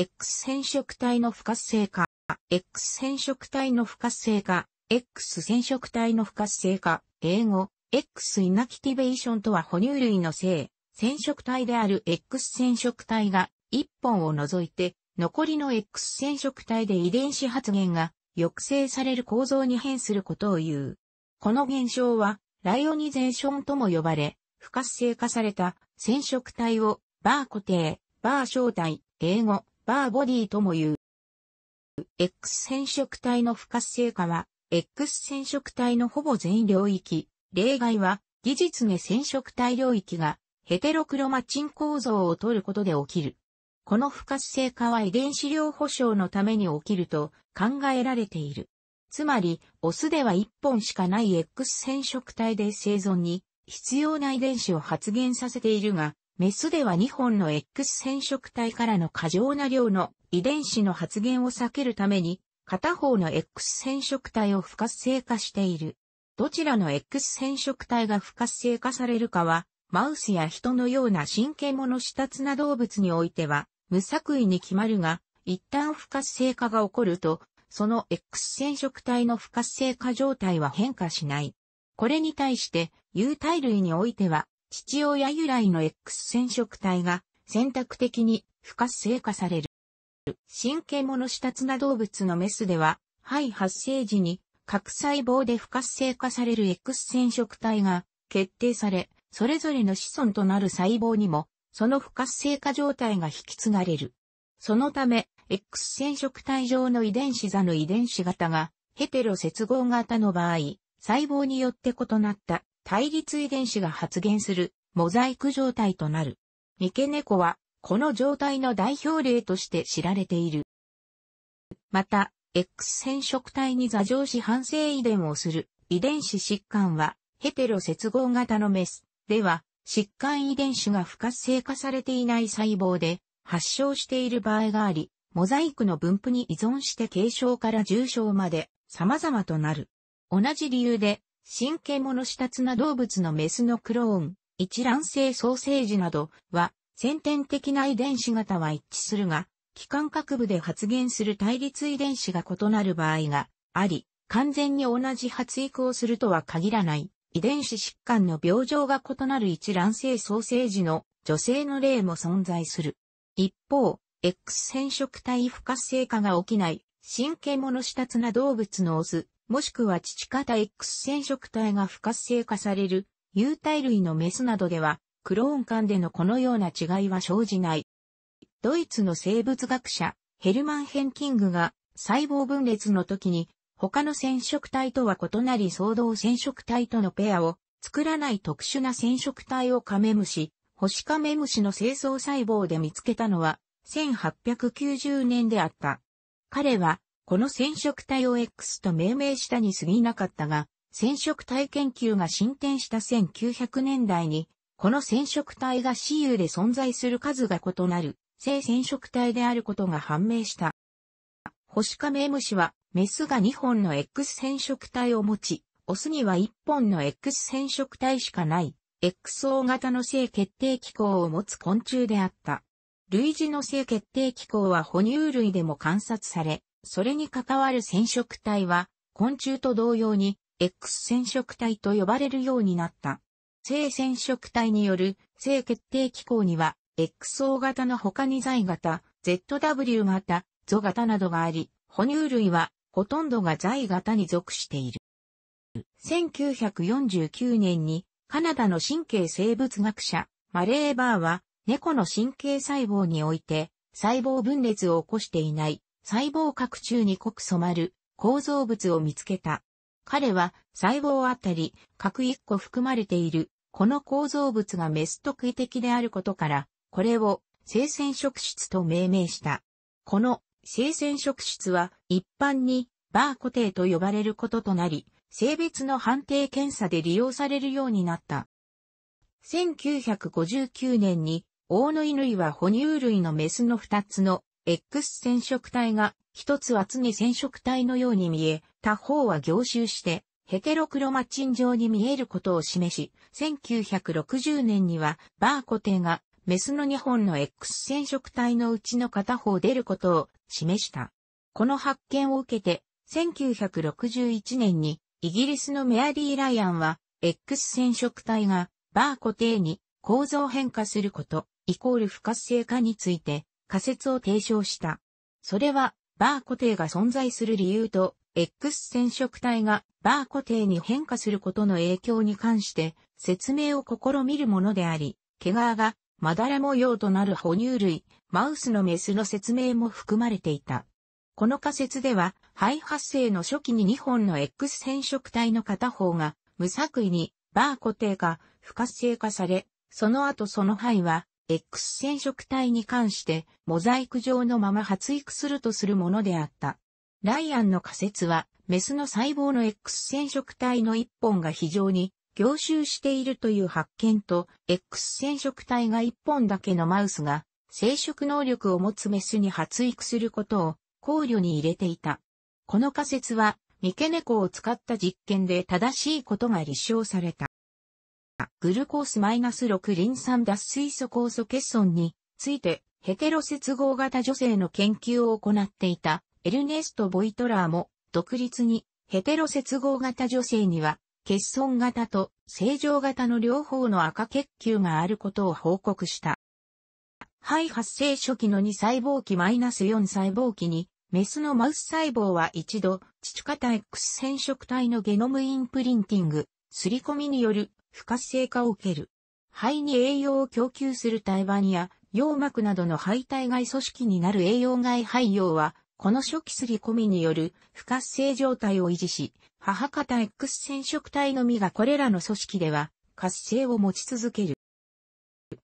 X 染色体の不活性化、X 染色体の不活性化、X 染色体の不活性化、英語、X イナキティベーションとは哺乳類の性、染色体である X 染色体が1本を除いて、残りの X 染色体で遺伝子発現が抑制される構造に変することを言う。この現象は、ライオニゼーションとも呼ばれ、不活性化された染色体をバー固定、バー正体、英語、バーボディとも言う。X 染色体の不活性化は、X 染色体のほぼ全領域、例外は、技術下染色体領域が、ヘテロクロマチン構造を取ることで起きる。この不活性化は遺伝子量保障のために起きると考えられている。つまり、オスでは1本しかない X 染色体で生存に必要な遺伝子を発現させているが、メスでは2本の X 染色体からの過剰な量の遺伝子の発現を避けるために、片方の X 染色体を不活性化している。どちらの X 染色体が不活性化されるかは、マウスや人のような神経物下綱動物においては、無作為に決まるが、一旦不活性化が起こると、その X 染色体の不活性化状態は変化しない。これに対して、有体類においては、父親由来の X 染色体が選択的に不活性化される。神経物下綱動物のメスでは、肺発生時に核細胞で不活性化される X 染色体が決定され、それぞれの子孫となる細胞にも、その不活性化状態が引き継がれる。そのため、X 染色体上の遺伝子座の遺伝子型が、ヘテロ接合型の場合、細胞によって異なった対立遺伝子が発現するモザイク状態となる。三毛猫はこの状態の代表例として知られている。また、X 染色体に座上し反性遺伝をする遺伝子疾患はヘテロ接合型のメスでは疾患遺伝子が不活性化されていない細胞で発症している場合があり、モザイクの分布に依存して軽症から重症まで様々となる。同じ理由で神経物つな動物のメスのクローン、一卵性ソーセージなどは、先天的な遺伝子型は一致するが、器官核部で発現する対立遺伝子が異なる場合があり、完全に同じ発育をするとは限らない。遺伝子疾患の病状が異なる一卵性ソーセージの女性の例も存在する。一方、X 染色体不活性化が起きない神経物つな動物のオス、もしくは父方 X 染色体が不活性化される、有体類のメスなどでは、クローン間でのこのような違いは生じない。ドイツの生物学者、ヘルマン・ヘンキングが、細胞分裂の時に、他の染色体とは異なり相同染色体とのペアを作らない特殊な染色体をカメムシ、星カメムシの清掃細胞で見つけたのは1890年であった。彼はこの染色体を X と命名したに過ぎなかったが、染色体研究が進展した1900年代に、この染色体が CU で存在する数が異なる、性染色体であることが判明した。星カメムシは、メスが2本の X 染色体を持ち、オスには1本の X 染色体しかない、XO 型の性決定機構を持つ昆虫であった。類似の性決定機構は哺乳類でも観察され、それに関わる染色体は、昆虫と同様に X 染色体と呼ばれるようになった。性染色体による性決定機構には、XO 型の他に在型、ZW 型、ゾ型などがあり、哺乳類はほとんどが在型に属している。1949年にカナダの神経生物学者マレーバーは猫の神経細胞において細胞分裂を起こしていない細胞核中に濃く染まる構造物を見つけた。彼は細胞あたり核1個含まれているこの構造物がメス特異的であることから、これを生鮮食質と命名した。この生鮮食質は一般にバー固定と呼ばれることとなり、性別の判定検査で利用されるようになった。1959年に、大野犬は哺乳類のメスの2つの X 染色体が一つは常染色体のように見え、他方は凝集して、ヘテロクロマチン状に見えることを示し、1960年にはバーコテがメスの2本の X 染色体のうちの片方出ることを示した。この発見を受けて、1961年にイギリスのメアリー・ライアンは X 染色体がバーコテに構造変化すること、イコール不活性化について仮説を提唱した。それは、バー固定が存在する理由と、X 染色体がバー固定に変化することの影響に関して説明を試みるものであり、毛皮がまだら模様となる哺乳類、マウスのメスの説明も含まれていた。この仮説では、肺発生の初期に2本の X 染色体の片方が無作為にバー固定化、不活性化され、その後その肺は X 染色体に関してモザイク状のまま発育するとするものであった。ライアンの仮説は、メスの細胞の X 染色体の一本が非常に凝集しているという発見と、X 染色体が一本だけのマウスが生殖能力を持つメスに発育することを考慮に入れていた。この仮説は、三毛猫を使った実験で正しいことが立証された。グルコース -6 リン酸脱水素酵素欠損について、ヘテロ接合型女性の研究を行っていたエルネスト・ボイトラーも独立にヘテロ接合型女性には欠損型と正常型の両方の赤血球があることを報告した。肺発生初期の2細胞期 -4 細胞期に、メスのマウス細胞は一度、父型 X 染色体のゲノムインプリンティング、すり込みによる不活性化を受ける。肺に栄養を供給する胎盤や、羊膜などの肺体外組織になる栄養外肺葉は、この初期すり込みによる不活性状態を維持し、母方 X 染色体のみがこれらの組織では活性を持ち続ける。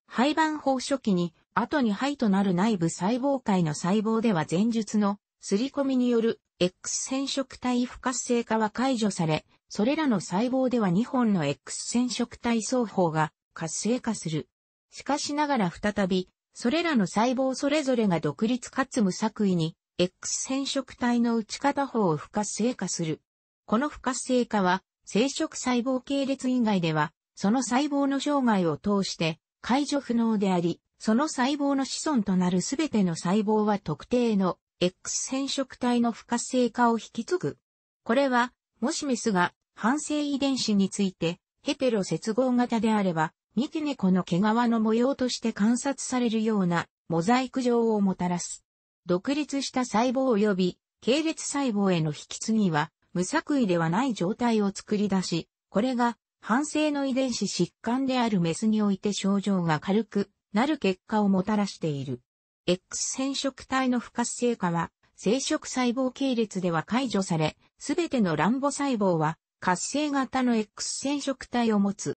肺盤放初期に、後に肺となる内部細胞界の細胞では前述の刷り込みによる X 染色体不活性化は解除され、それらの細胞では2本の X 染色体双方が活性化する。しかしながら再び、それらの細胞それぞれが独立かつ無作為に、X 染色体の打ち片方を不活性化する。この不活性化は、生殖細胞系列以外では、その細胞の障害を通して解除不能であり、その細胞の子孫となるすべての細胞は特定の X 染色体の不活性化を引き継ぐ。これは、もしメスが反性遺伝子について、ヘテロ接合型であれば、三毛猫の毛皮の模様として観察されるようなモザイク状をもたらす。独立した細胞及び系列細胞への引き継ぎは無作為ではない状態を作り出し、これが反性の遺伝子疾患であるメスにおいて症状が軽くなる結果をもたらしている。X 染色体の不活性化は、生殖細胞系列では解除され、すべての乱母細胞は活性型の X 染色体を持つ。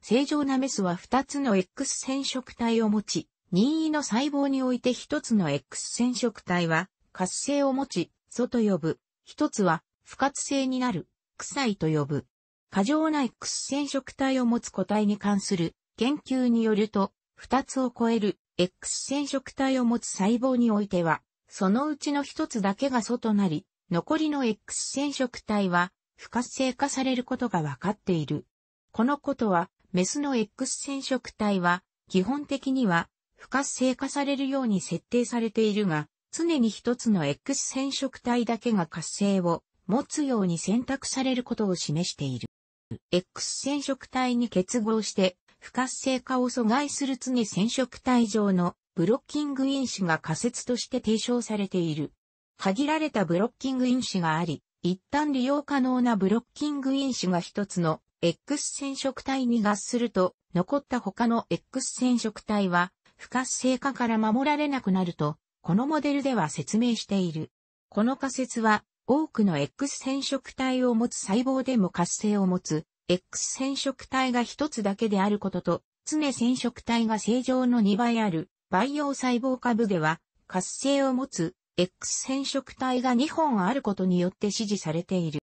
正常なメスは2つの X 染色体を持ち、任意の細胞において1つの X 染色体は活性を持ち、素と呼ぶ。1つは不活性になる、臭いと呼ぶ。過剰な X 染色体を持つ個体に関する研究によると、2つを超える X 染色体を持つ細胞においては、そのうちの一つだけが素となり、残りの X 染色体は不活性化されることがわかっている。このことは、メスの X 染色体は、基本的には不活性化されるように設定されているが、常に一つの X 染色体だけが活性を持つように選択されることを示している。X 染色体に結合して不活性化を阻害する常染色体上のブロッキング因子が仮説として提唱されている。限られたブロッキング因子があり、一旦利用可能なブロッキング因子が一つの X 染色体に合すると、残った他の X 染色体は不活性化から守られなくなると、このモデルでは説明している。この仮説は、多くの X 染色体を持つ細胞でも活性を持つ X 染色体が一つだけであることと、常染色体が正常の2倍ある培養細胞株では、活性を持つ X 染色体が2本あることによって支持されている。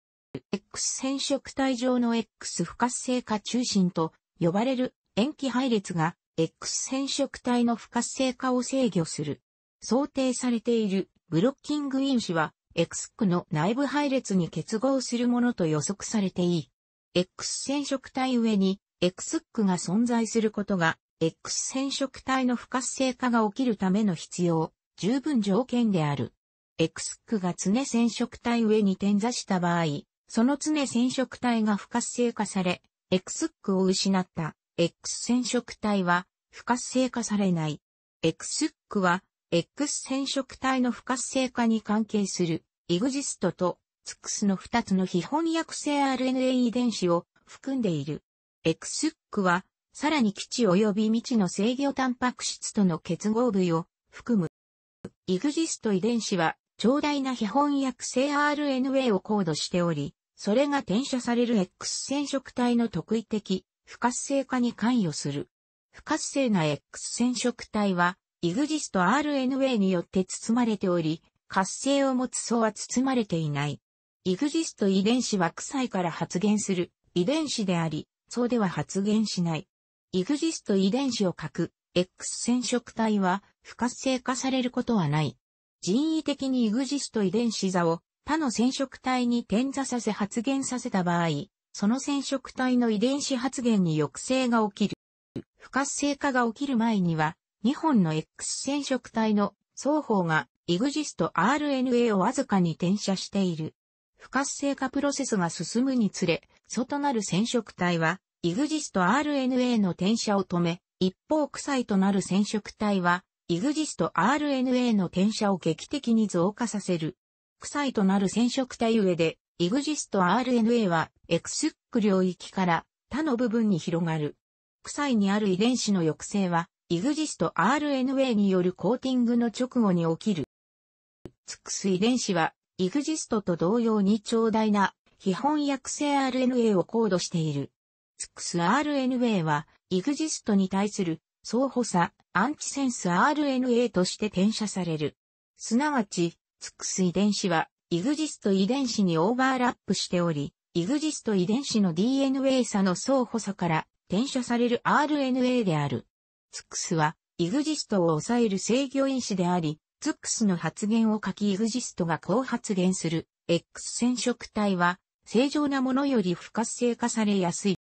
X 染色体上の X 不活性化中心と呼ばれる塩基配列が X 染色体の不活性化を制御する。想定されているブロッキング因子は X 区の内部配列に結合するものと予測されていい。X 染色体上に X ックが存在することが X 染色体の不活性化が起きるための必要、十分条件である。X ックが常染色体上に転座した場合、その常染色体が不活性化され、X ックを失った X 染色体は不活性化されない。X ックは X 染色体の不活性化に関係するイグジストとツクスの2つの非翻訳性 RNA 遺伝子を含んでいる。x ックは、さらに基地及び未知の制御タンパク質との結合部位を含む。イグジスト遺伝子は、長大な非翻訳性 RNA をコードしており、それが転写される X 染色体の特異的、不活性化に関与する。不活性な X 染色体は、イグジスト RNA によって包まれており、活性を持つ層は包まれていない。イグジスト遺伝子は臭いから発現する遺伝子であり、そうでは発現しない。イグジスト遺伝子を書く X 染色体は不活性化されることはない。人為的にイグジスト遺伝子座を他の染色体に転座させ発現させた場合、その染色体の遺伝子発現に抑制が起きる。不活性化が起きる前には、2本の X 染色体の双方がイグジスト RNA をわずかに転写している。不活性化プロセスが進むにつれ、外なる染色体は、イグジスト RNA の転写を止め、一方臭いとなる染色体は、イグジスト RNA の転写を劇的に増加させる。臭いとなる染色体上で、イグジスト RNA は、エクスック領域から他の部分に広がる。臭いにある遺伝子の抑制は、イグジスト RNA によるコーティングの直後に起きる。つくす遺伝子はイグジストと同様に長大な非翻訳性 RNA をコードしている。ツックス r n a は、イグジストに対する相補差アンチセンス RNA として転写される。すなわち、ツックス遺伝子は、イグジスト遺伝子にオーバーラップしており、イグジスト遺伝子の DNA 差の相補差から転写される RNA である。ツックスは、イグジストを抑える制御因子であり、ツックスの発言を書きイグジストがこう発言する X 染色体は正常なものより不活性化されやすい。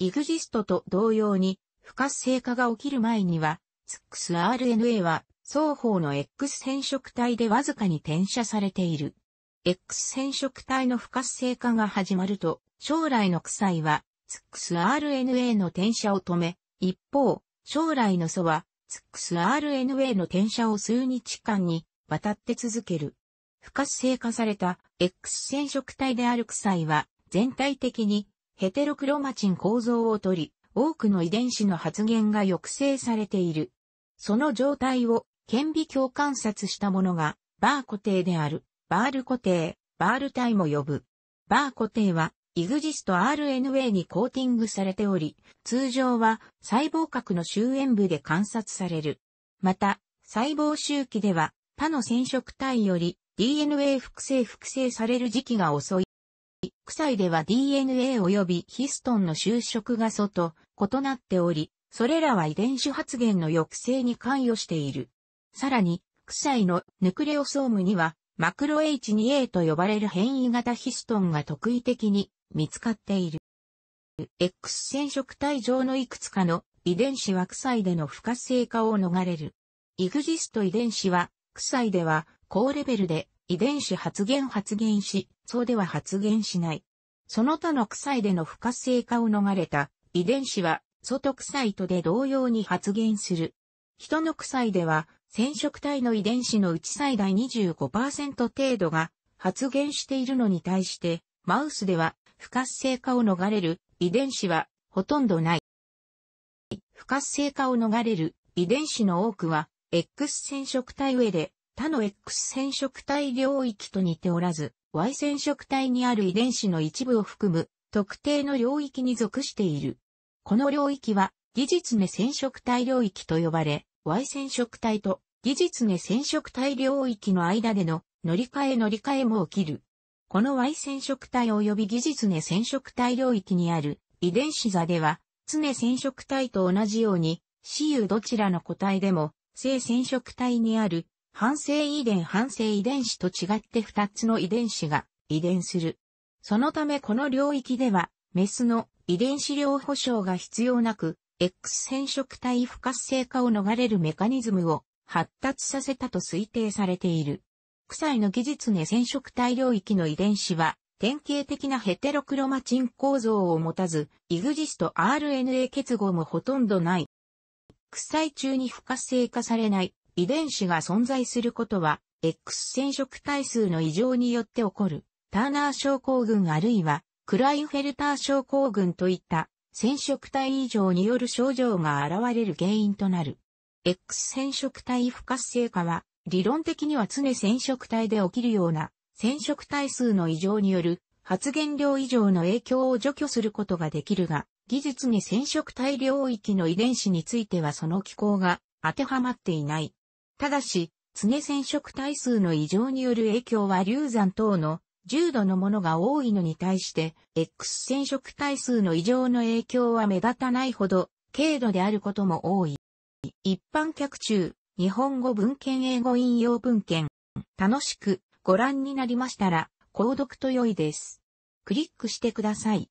イグジストと同様に不活性化が起きる前にはツックス RNA は双方の X 染色体でわずかに転写されている。X 染色体の不活性化が始まると、将来の臭いは、ツックス RNA の転写を止め、一方、将来の素は、XRNA の転写を数日間にわたって続ける。不活性化された X 染色体である臭いは全体的にヘテロクロマチン構造をとり、多くの遺伝子の発現が抑制されている。その状態を顕微鏡観察したものがバー固定である。バール固定、バール体も呼ぶ。バー固定はイグジスト RNA にコーティングされており、通常は細胞核の周縁部で観察される。また、細胞周期では、他の染色体より DNA 複製複製される時期が遅い。副いでは DNA 及びヒストンの就職が素と異なっており、それらは遺伝子発現の抑制に関与している。さらに、副いのヌクレオソームにはマクロ H2A と呼ばれる変異型ヒストンが特異的に見つかっている。X 染色体上のいくつかの遺伝子は臭いでの不活性化を逃れる。イグジスト遺伝子は、臭いでは高レベルで遺伝子発現発現し、そうでは発現しない。その他の臭いでの不活性化を逃れた遺伝子は、外臭いとで同様に発現する。人の臭いでは染色体の遺伝子のうち最大25%程度が発現しているのに対して、マウスでは不活性化を逃れる遺伝子はほとんどない。不活性化を逃れる遺伝子の多くは X 染色体上で他の X 染色体領域と似ておらず、Y 染色体にある遺伝子の一部を含む特定の領域に属している。この領域は技術目染色体領域と呼ばれ、Y 染色体と技術ね染色体領域の間での乗り換え乗り換えも起きる。この Y 染色体及び技術ね染色体領域にある遺伝子座では、常染色体と同じように、死有どちらの個体でも、性染色体にある反性遺伝反性遺伝子と違って2つの遺伝子が遺伝する。そのためこの領域では、メスの遺伝子量保障が必要なく、X 染色体不活性化を逃れるメカニズムを発達させたと推定されている。臭いの技術ね染色体領域の遺伝子は、典型的なヘテロクロマチン構造を持たず、イグジスト RNA 結合もほとんどない。臭い中に不活性化されない遺伝子が存在することは、X 染色体数の異常によって起こる、ターナー症候群あるいは、クライフェルター症候群といった染色体異常による症状が現れる原因となる。X 染色体不活性化は、理論的には常染色体で起きるような染色体数の異常による発現量異常の影響を除去することができるが、技術に染色体領域の遺伝子についてはその機構が当てはまっていない。ただし、常染色体数の異常による影響は流産等の重度のものが多いのに対して、X 染色体数の異常の影響は目立たないほど、軽度であることも多い。一般客中、日本語文献英語引用文献、楽しくご覧になりましたら、購読と良いです。クリックしてください。